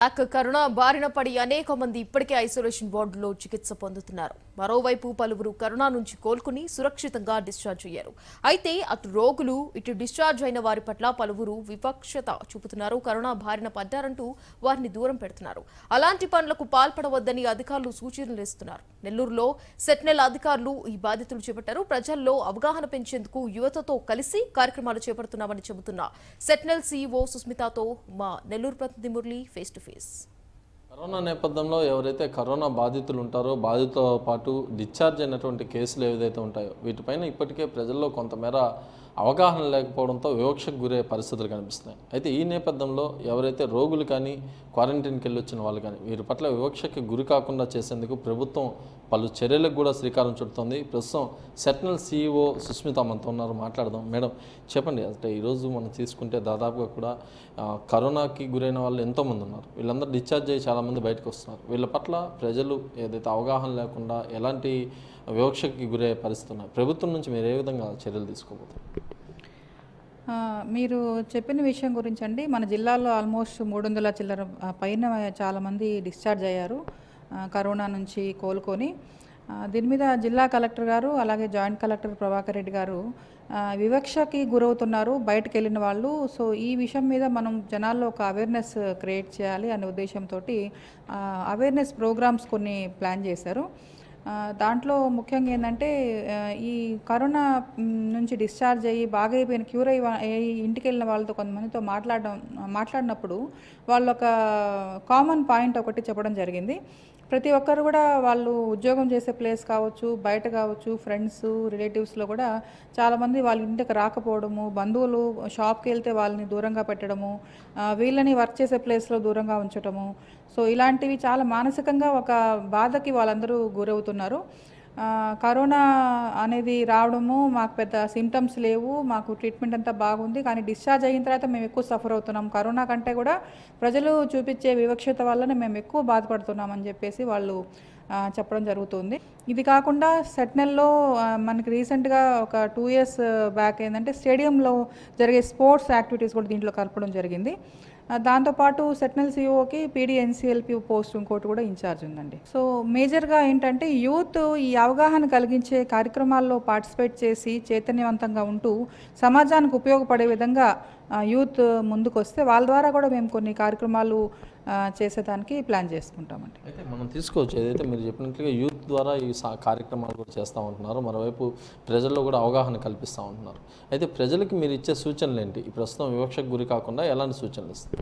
black corona బారిన పడి అనేక మంది ఇప్పటికే ఐసోలేషన్ వార్డులో చికిత్స పొందుతున్నారు మరోవైపు పలువురు కరోనా నుంచి కోలుకుని సురక్షితంగా డిశ్చార్జ్ అయ్యారు అయితే అటు రోగులు ఇటు డిశ్చార్జ్ అయిన వారి పట్ల పలువురు వివక్షత చూపుతున్నారు కరోనా బారిన పడ్డారంటూ వారిని దూరం పెడుతున్నారు అలాంటి పనులకు పాల్పడవద్దని అధికారులు సూచనలు ఇస్తున్నారు నెల్లూరులో సెట్నెల్ అధికారులు ఈ బాధితులు చేపట్టారు ప్రజల్లో అవగాహన పెంచేందుకు యువతతో కలిసి కార్యక్రమాలు చేపడుతున్నామని చెబుతున్న సెట్నెల్ సీఈఓ సుస్మితతో మా నెల్లూరు ప్రతినిధి Murali face to face corona నేపథ్యంలో ఎవరైతే కరోనా బాధితులు ఉంటారో బాధితులతో పాటు డిశ్చార్జ్ అయినటువంటి కేసులు ఏవైతే ఉంటాయో వీటిపైన ఇప్పటికే ప్రజల్లో కొంతమేర అవగాహన లేకపోవడంతో వివక్షకు గురే పరిస్థితులు కనిపిస్తున్నాయి అయితే ఈ నేపథ్యంలో ఎవరైతే రోగులు కానీ క్వారంటైన్కి వెళ్ళి వచ్చిన వాళ్ళు కానీ వీరి పట్ల వివక్షకి గురి కాకుండా చేసేందుకు ప్రభుత్వం పలు చర్యలకు కూడా శ్రీకారం చుడుతుంది ప్రస్తుతం సెట్నల్ సీఈఓ సుస్మిత మనతో ఉన్నారు మాట్లాడదాం మేడం చెప్పండి అంటే ఈరోజు మనం తీసుకుంటే దాదాపుగా కూడా కరోనాకి గురైన వాళ్ళు ఎంతోమంది ఉన్నారు వీళ్ళందరూ డిశ్చార్జ్ అయ్యి చాలామంది బయటకు వస్తున్నారు వీళ్ళ పట్ల ప్రజలు ఏదైతే అవగాహన లేకుండా ఎలాంటి వివక్షకి గురయ్యే పరిస్థితి ఉన్నాయి ప్రభుత్వం నుంచి మీరు ఏ విధంగా చర్యలు తీసుకోబోతున్నారు మీరు చెప్పిన విషయం గురించి అండి మన జిల్లాలో ఆల్మోస్ట్ మూడు వందల చిల్లర పైన చాలామంది డిశ్చార్జ్ అయ్యారు కరోనా నుంచి కోలుకొని దీని మీద జిల్లా కలెక్టర్ గారు అలాగే జాయింట్ కలెక్టర్ ప్రభాకర్ రెడ్డి గారు వివక్షకి గురవుతున్నారు బయటకు వెళ్ళిన వాళ్ళు సో ఈ విషయం మీద మనం జనాల్లో ఒక అవేర్నెస్ క్రియేట్ చేయాలి అనే ఉద్దేశంతో అవేర్నెస్ ప్రోగ్రామ్స్ కొన్ని ప్లాన్ చేశారు దాంట్లో ముఖ్యంగా ఏంటంటే ఈ కరోనా నుంచి డిశ్చార్జ్ అయ్యి బాగా అయిపోయిన క్యూర్ అయ్యి ఇంటికి వెళ్ళిన వాళ్ళతో కొంతమందితో మాట్లాడడం మాట్లాడినప్పుడు వాళ్ళొక కామన్ పాయింట్ ఒకటి చెప్పడం జరిగింది ప్రతి ఒక్కరు కూడా వాళ్ళు ఉద్యోగం చేసే ప్లేస్ కావచ్చు బయట కావచ్చు ఫ్రెండ్స్ రిలేటివ్స్లో కూడా చాలామంది వాళ్ళ ఇంటికి రాకపోవడము బంధువులు షాప్కి వెళ్తే వాళ్ళని దూరంగా పెట్టడము వీళ్ళని వర్క్ చేసే ప్లేస్లో దూరంగా ఉంచడము సో ఇలాంటివి చాలా మానసికంగా ఒక బాధకి వాళ్ళందరూ గురవుతున్నారు కరోనా అనేది రావడము మాకు పెద్ద సిమ్టమ్స్ లేవు మాకు ట్రీట్మెంట్ అంతా బాగుంది కానీ డిశ్చార్జ్ అయిన తర్వాత మేము ఎక్కువ సఫర్ అవుతున్నాం కరోనా కంటే కూడా ప్రజలు చూపించే వివక్షత వల్లనే మేము ఎక్కువ బాధపడుతున్నాం అని చెప్పేసి వాళ్ళు చెప్పడం జరుగుతుంది ఇది కాకుండా సెట్నెల్లో మనకి రీసెంట్గా ఒక టూ ఇయర్స్ బ్యాక్ ఏంటంటే స్టేడియంలో జరిగే స్పోర్ట్స్ యాక్టివిటీస్ కూడా దీంట్లో కలపడం జరిగింది దాంతోపాటు సెట్నల్ సిఓకి e పీడీఎన్సీఎల్పీ పోస్ట్ ఇంకోటి కూడా ఇన్ఛార్జ్ ఉందండి సో మేజర్గా ఏంటంటే యూత్ ఈ అవగాహన కలిగించే కార్యక్రమాల్లో పార్టిసిపేట్ చేసి చైతన్యవంతంగా ఉంటూ సమాజానికి ఉపయోగపడే విధంగా యూత్ ముందుకు వస్తే వాళ్ళ ద్వారా కూడా మేము కొన్ని కార్యక్రమాలు చేసేదానికి ప్లాన్ చేసుకుంటామండి అయితే మనం తీసుకోవచ్చు ఏదైతే మీరు చెప్పినట్లుగా యూత్ ద్వారా ఈ కార్యక్రమాలు కూడా చేస్తూ ఉంటున్నారు మరోవైపు ప్రజల్లో కూడా అవగాహన కల్పిస్తూ ఉంటున్నారు అయితే ప్రజలకు మీరు ఇచ్చే సూచనలు ఏంటి ప్రస్తుతం వివక్షకు గురి కాకుండా ఎలాంటి సూచనలు ఇస్తారు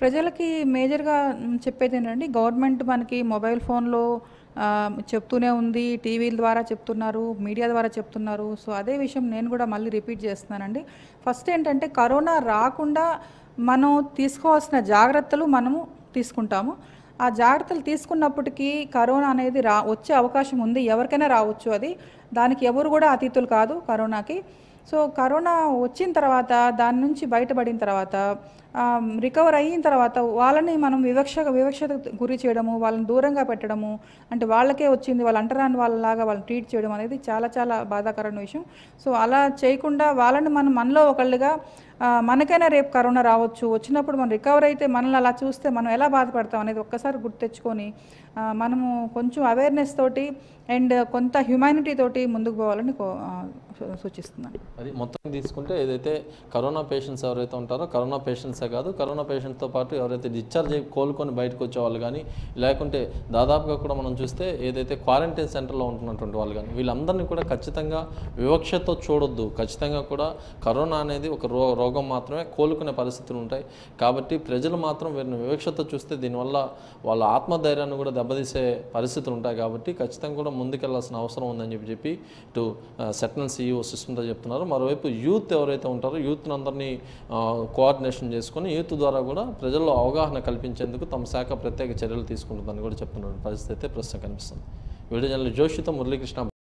ప్రజలకి మేజర్గా చెప్పేది ఏంటంటే గవర్నమెంట్ మనకి మొబైల్ ఫోన్లో చెప్తూనే ఉంది టీవీల ద్వారా చెప్తున్నారు మీడియా ద్వారా చెప్తున్నారు సో అదే విషయం నేను కూడా మళ్ళీ రిపీట్ చేస్తున్నానండి ఫస్ట్ ఏంటంటే కరోనా రాకుండా మనం తీసుకోవాల్సిన జాగ్రత్తలు మనము తీసుకుంటాము ఆ జాగ్రత్తలు తీసుకున్నప్పటికీ కరోనా అనేది రా వచ్చే అవకాశం ఉంది ఎవరికైనా రావచ్చు అది దానికి ఎవరు కూడా అతీతులు కాదు కరోనాకి సో కరోనా వచ్చిన తర్వాత దాని నుంచి బయటపడిన తర్వాత రికవర్ అయిన తర్వాత వాళ్ళని మనం వివక్ష వివక్షత గురి చేయడము వాళ్ళని దూరంగా పెట్టడము అంటే వాళ్ళకే వచ్చింది వాళ్ళు అంటరాని వాళ్ళలాగా వాళ్ళని ట్రీట్ చేయడం అనేది చాలా చాలా బాధాకరమైన విషయం సో అలా చేయకుండా వాళ్ళని మనం మనలో ఒకళ్ళుగా మనకైనా రేపు కరోనా రావచ్చు వచ్చినప్పుడు మనం రికవర్ అయితే మనల్ని అలా చూస్తే మనం ఎలా బాధపడతాం అనేది ఒక్కసారి గుర్తు తెచ్చుకొని మనము కొంచెం అవేర్నెస్ తోటి అండ్ కొంత హ్యుమానిటీ తోటి ముందుకు పోవాలని సూచిస్తున్నాను అది మొత్తం తీసుకుంటే ఏదైతే కరోనా పేషెంట్స్ ఎవరైతే ఉంటారో కరోనా పేషెంట్సే కాదు కరోనా పేషెంట్స్తో పాటు ఎవరైతే డిశ్చార్జ్ అయ్యి కోలుకొని బయటకు వచ్చే వాళ్ళు కానీ లేకుంటే దాదాపుగా కూడా మనం చూస్తే ఏదైతే క్వారంటైన్ సెంటర్లో ఉంటున్నటువంటి వాళ్ళు కానీ వీళ్ళందరినీ కూడా ఖచ్చితంగా వివక్షతో చూడొద్దు ఖచ్చితంగా కూడా కరోనా అనేది ఒక రో రోగం మాత్రమే కోలుకునే పరిస్థితులు ఉంటాయి కాబట్టి ప్రజలు మాత్రం వీరిని వివక్షత చూస్తే దీనివల్ల వాళ్ళ ఆత్మధైర్యాన్ని కూడా దెబ్బతీసే పరిస్థితులు ఉంటాయి కాబట్టి ఖచ్చితంగా కూడా ముందుకెళ్లాల్సిన అవసరం ఉందని చెప్పి చెప్పి ఇటు సెట్నల్ సీఈఓ సిస్టమ్తో చెప్తున్నారు మరోవైపు యూత్ ఎవరైతే ఉంటారో యూత్ని అందరినీ కోఆర్డినేషన్ చేసుకుని యూత్ ద్వారా కూడా ప్రజల్లో అవగాహన కల్పించేందుకు తమ శాఖ ప్రత్యేక చర్యలు తీసుకుంటుందని కూడా చెప్తున్న పరిస్థితి అయితే ప్రస్తుతం కనిపిస్తుంది వీడియో జనరల్ జోషితో మురళీకృష్ణ